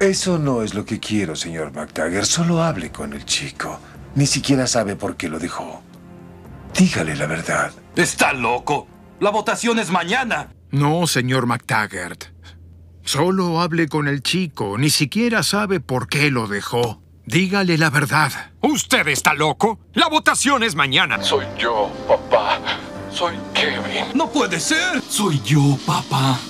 Eso no es lo que quiero, señor McTaggart. Solo hable con el chico. Ni siquiera sabe por qué lo dejó. Dígale la verdad. ¡Está loco! ¡La votación es mañana! No, señor McTaggart. Solo hable con el chico. Ni siquiera sabe por qué lo dejó. Dígale la verdad. ¿Usted está loco? La votación es mañana. Soy yo, papá. Soy Kevin. No puede ser. Soy yo, papá.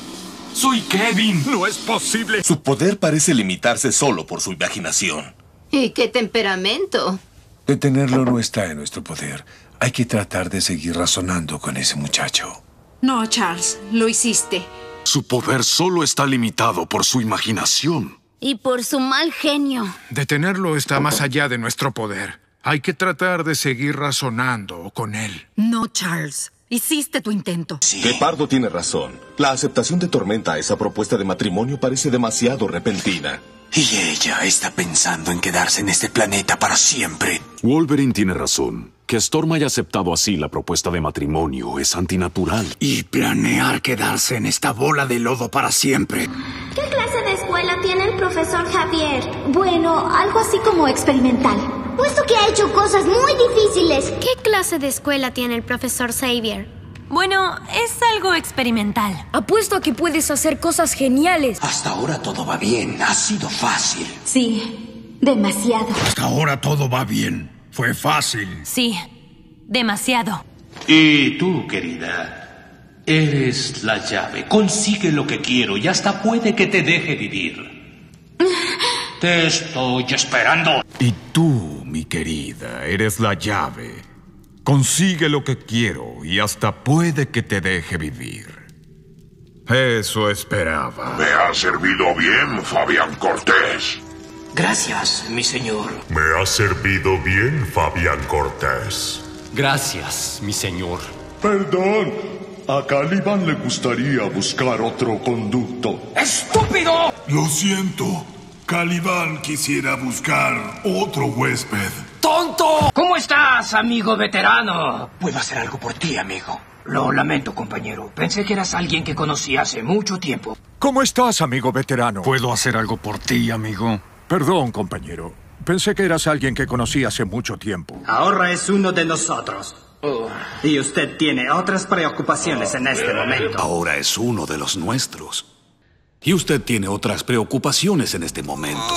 Soy Kevin. No es posible. Su poder parece limitarse solo por su imaginación. ¿Y qué temperamento? Detenerlo no está en nuestro poder. Hay que tratar de seguir razonando con ese muchacho. No, Charles, lo hiciste. Su poder solo está limitado por su imaginación. Y por su mal genio. Detenerlo está más allá de nuestro poder. Hay que tratar de seguir razonando con él. No, Charles. Hiciste tu intento. Sí. Lepardo tiene razón. La aceptación de Tormenta a esa propuesta de matrimonio parece demasiado repentina. Y ella está pensando en quedarse en este planeta para siempre. Wolverine tiene razón. Que Storm haya aceptado así la propuesta de matrimonio es antinatural. Y planear quedarse en esta bola de lodo para siempre. ¿Qué clase la tiene el profesor Javier. Bueno, algo así como experimental. Puesto que ha hecho cosas muy difíciles. ¿Qué clase de escuela tiene el profesor Xavier? Bueno, es algo experimental. Apuesto a que puedes hacer cosas geniales. Hasta ahora todo va bien. Ha sido fácil. Sí, demasiado. Hasta ahora todo va bien. Fue fácil. Sí, demasiado. ¿Y tú, querida? Eres la llave. Consigue lo que quiero y hasta puede que te deje vivir. Te estoy esperando. Y tú, mi querida, eres la llave. Consigue lo que quiero y hasta puede que te deje vivir. Eso esperaba. Me ha servido bien, Fabián Cortés. Gracias, mi señor. Me ha servido bien, Fabián Cortés. Gracias, mi señor. Perdón, a Caliban le gustaría buscar otro conducto. ¡Estúpido! Lo siento. Caliban quisiera buscar otro huésped. ¡Tonto! ¿Cómo estás, amigo veterano? Puedo hacer algo por ti, amigo. Lo lamento, compañero. Pensé que eras alguien que conocí hace mucho tiempo. ¿Cómo estás, amigo veterano? Puedo hacer algo por ti, amigo. Perdón, compañero. Pensé que eras alguien que conocí hace mucho tiempo. Ahora es uno de nosotros. Oh. Y usted tiene otras preocupaciones en este momento. Ahora es uno de los nuestros. Y usted tiene otras preocupaciones en este momento.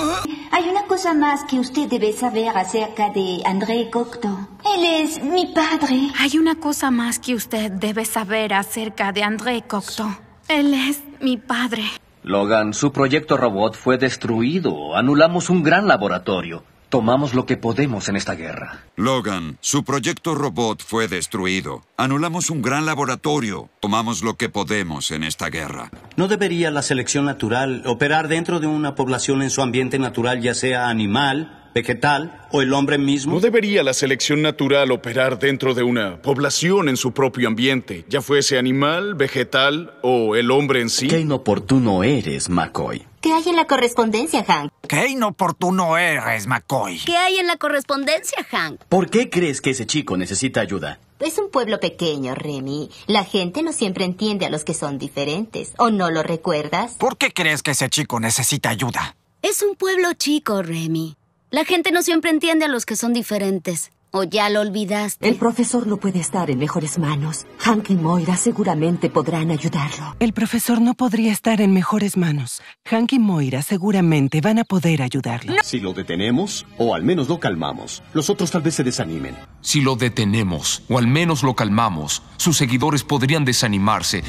Hay una cosa más que usted debe saber acerca de André Cocteau. Él es mi padre. Hay una cosa más que usted debe saber acerca de André Cocteau. Él es mi padre. Logan, su proyecto robot fue destruido. Anulamos un gran laboratorio. Tomamos lo que podemos en esta guerra. Logan, su proyecto robot fue destruido. Anulamos un gran laboratorio. Tomamos lo que podemos en esta guerra. ¿No debería la selección natural operar dentro de una población en su ambiente natural, ya sea animal, vegetal o el hombre mismo? ¿No debería la selección natural operar dentro de una población en su propio ambiente, ya fuese animal, vegetal o el hombre en sí? Qué inoportuno eres, McCoy. ¿Qué hay en la correspondencia, Hank? ¡Qué inoportuno eres, McCoy! ¿Qué hay en la correspondencia, Hank? ¿Por qué crees que ese chico necesita ayuda? Es un pueblo pequeño, Remy. La gente no siempre entiende a los que son diferentes. ¿O no lo recuerdas? ¿Por qué crees que ese chico necesita ayuda? Es un pueblo chico, Remy. La gente no siempre entiende a los que son diferentes. ¿O ya lo olvidaste? El profesor no puede estar en mejores manos. Hank y Moira seguramente podrán ayudarlo. El profesor no podría estar en mejores manos. Hank y Moira seguramente van a poder ayudarlo. Si lo detenemos, o al menos lo calmamos, los otros tal vez se desanimen. Si lo detenemos, o al menos lo calmamos, sus seguidores podrían desanimarse.